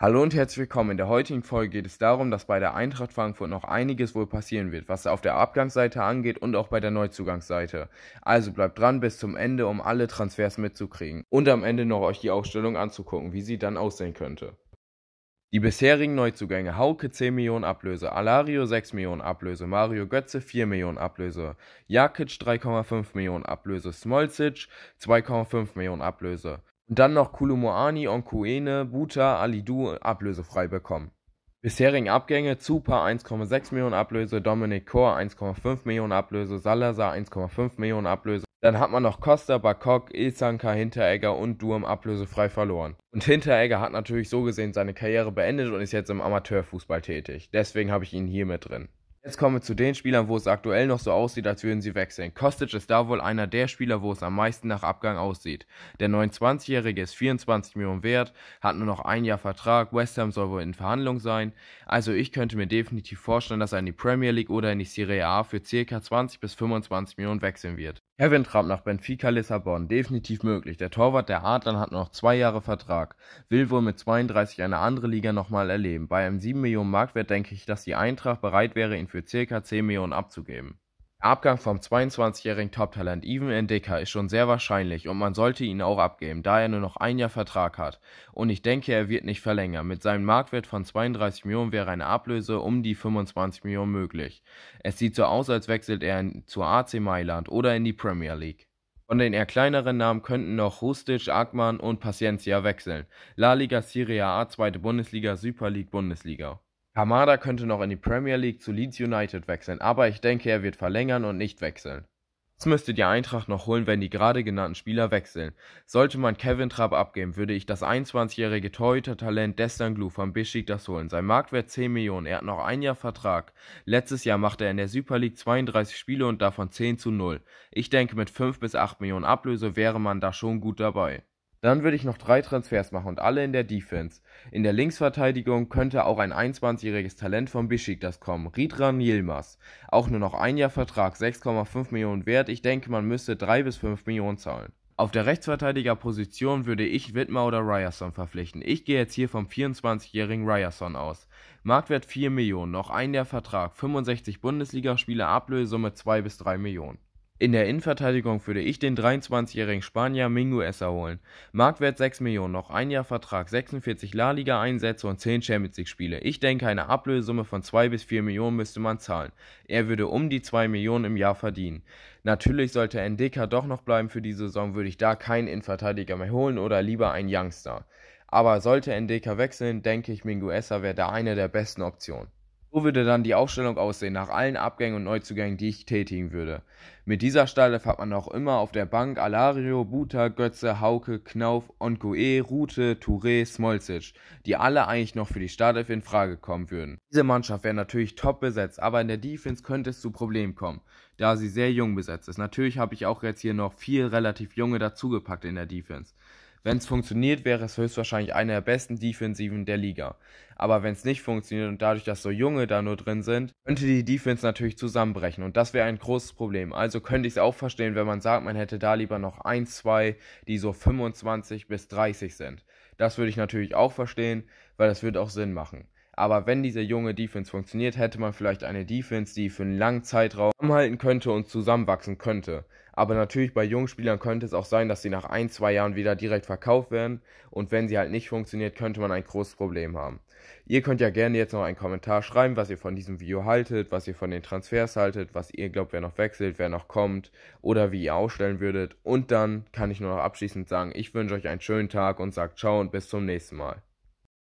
Hallo und herzlich willkommen. In der heutigen Folge geht es darum, dass bei der Eintracht Frankfurt noch einiges wohl passieren wird, was auf der Abgangsseite angeht und auch bei der Neuzugangsseite. Also bleibt dran bis zum Ende, um alle Transfers mitzukriegen und am Ende noch euch die Ausstellung anzugucken, wie sie dann aussehen könnte. Die bisherigen Neuzugänge Hauke 10 Millionen Ablöse, Alario 6 Millionen Ablöse, Mario Götze 4 Millionen Ablöse, Jakic 3,5 Millionen Ablöse, Smolcic 2,5 Millionen Ablöse und dann noch Kulumuani, Onkuene, Buta, Alidu ablösefrei bekommen. Bisherigen Abgänge: Zupa 1,6 Millionen Ablöse, Dominic Kor 1,5 Millionen Ablöse, Salazar 1,5 Millionen Ablöse. Dann hat man noch Costa, Bakok, Ilsanka, Hinteregger und Durm ablösefrei verloren. Und Hinteregger hat natürlich so gesehen seine Karriere beendet und ist jetzt im Amateurfußball tätig. Deswegen habe ich ihn hier mit drin. Jetzt kommen wir zu den Spielern, wo es aktuell noch so aussieht, als würden sie wechseln. Kostic ist da wohl einer der Spieler, wo es am meisten nach Abgang aussieht. Der 29-Jährige ist 24 Millionen wert, hat nur noch ein Jahr Vertrag, West Ham soll wohl in Verhandlung sein. Also ich könnte mir definitiv vorstellen, dass er in die Premier League oder in die Serie A für ca. 20 bis 25 Millionen wechseln wird. Kevin Trapp nach Benfica Lissabon, definitiv möglich. Der Torwart der Adlern hat nur noch zwei Jahre Vertrag, will wohl mit 32 eine andere Liga nochmal erleben. Bei einem 7 Millionen Marktwert denke ich, dass die Eintracht bereit wäre, ihn für für ca. 10 Millionen abzugeben. Der Abgang vom 22-jährigen Top-Talent Even Endicker ist schon sehr wahrscheinlich und man sollte ihn auch abgeben, da er nur noch ein Jahr Vertrag hat. Und ich denke, er wird nicht verlängern. Mit seinem Marktwert von 32 Millionen wäre eine Ablöse um die 25 Millionen möglich. Es sieht so aus, als wechselt er in, zur AC Mailand oder in die Premier League. Von den eher kleineren Namen könnten noch Rustic, Akman und Paciencia wechseln. La Liga Serie A, zweite Bundesliga, Super League Bundesliga. Kamada könnte noch in die Premier League zu Leeds United wechseln, aber ich denke, er wird verlängern und nicht wechseln. Das müsste die Eintracht noch holen, wenn die gerade genannten Spieler wechseln. Sollte man Kevin Trapp abgeben, würde ich das 21-jährige Torhüter-Talent Destanglu Glu von Bischik das holen. Sein Marktwert 10 Millionen, er hat noch ein Jahr Vertrag. Letztes Jahr machte er in der Super League 32 Spiele und davon 10 zu 0. Ich denke, mit 5 bis 8 Millionen Ablöse wäre man da schon gut dabei. Dann würde ich noch drei Transfers machen und alle in der Defense. In der Linksverteidigung könnte auch ein 21-jähriges Talent von Bischik das kommen, Ridran Yilmaz. Auch nur noch ein Jahr Vertrag, 6,5 Millionen wert. Ich denke, man müsste 3 bis 5 Millionen zahlen. Auf der Rechtsverteidigerposition würde ich Widmer oder Ryerson verpflichten. Ich gehe jetzt hier vom 24-jährigen Ryerson aus. Marktwert 4 Millionen, noch ein Jahr Vertrag, 65 Bundesligaspiele, Ablösesumme 2 bis 3 Millionen. In der Innenverteidigung würde ich den 23-jährigen Spanier Mingo Essa holen. Marktwert 6 Millionen, noch ein Jahr Vertrag, 46 La Liga Einsätze und 10 Champions League Spiele. Ich denke, eine Ablösesumme von 2 bis 4 Millionen müsste man zahlen. Er würde um die 2 Millionen im Jahr verdienen. Natürlich sollte Endika doch noch bleiben für die Saison, würde ich da keinen Innenverteidiger mehr holen oder lieber einen Youngster. Aber sollte Endika wechseln, denke ich, Mingo Essa wäre da eine der besten Optionen. So würde dann die Aufstellung aussehen nach allen Abgängen und Neuzugängen, die ich tätigen würde. Mit dieser Startelf hat man auch immer auf der Bank Alario, Buta, Götze, Hauke, Knauf, Onkoe, Rute, Touré, Smolcic, die alle eigentlich noch für die Startelf in Frage kommen würden. Diese Mannschaft wäre natürlich top besetzt, aber in der Defense könnte es zu Problemen kommen, da sie sehr jung besetzt ist. Natürlich habe ich auch jetzt hier noch vier relativ junge dazugepackt in der Defense. Wenn es funktioniert, wäre es höchstwahrscheinlich eine der besten Defensiven der Liga. Aber wenn es nicht funktioniert und dadurch, dass so junge da nur drin sind, könnte die Defense natürlich zusammenbrechen und das wäre ein großes Problem. Also könnte ich es auch verstehen, wenn man sagt, man hätte da lieber noch ein, zwei, die so 25 bis 30 sind. Das würde ich natürlich auch verstehen, weil das würde auch Sinn machen. Aber wenn diese junge Defense funktioniert, hätte man vielleicht eine Defense, die für einen langen Zeitraum umhalten könnte und zusammenwachsen könnte. Aber natürlich bei jungen Spielern könnte es auch sein, dass sie nach ein, zwei Jahren wieder direkt verkauft werden. Und wenn sie halt nicht funktioniert, könnte man ein großes Problem haben. Ihr könnt ja gerne jetzt noch einen Kommentar schreiben, was ihr von diesem Video haltet, was ihr von den Transfers haltet, was ihr glaubt, wer noch wechselt, wer noch kommt oder wie ihr ausstellen würdet. Und dann kann ich nur noch abschließend sagen, ich wünsche euch einen schönen Tag und sagt ciao und bis zum nächsten Mal.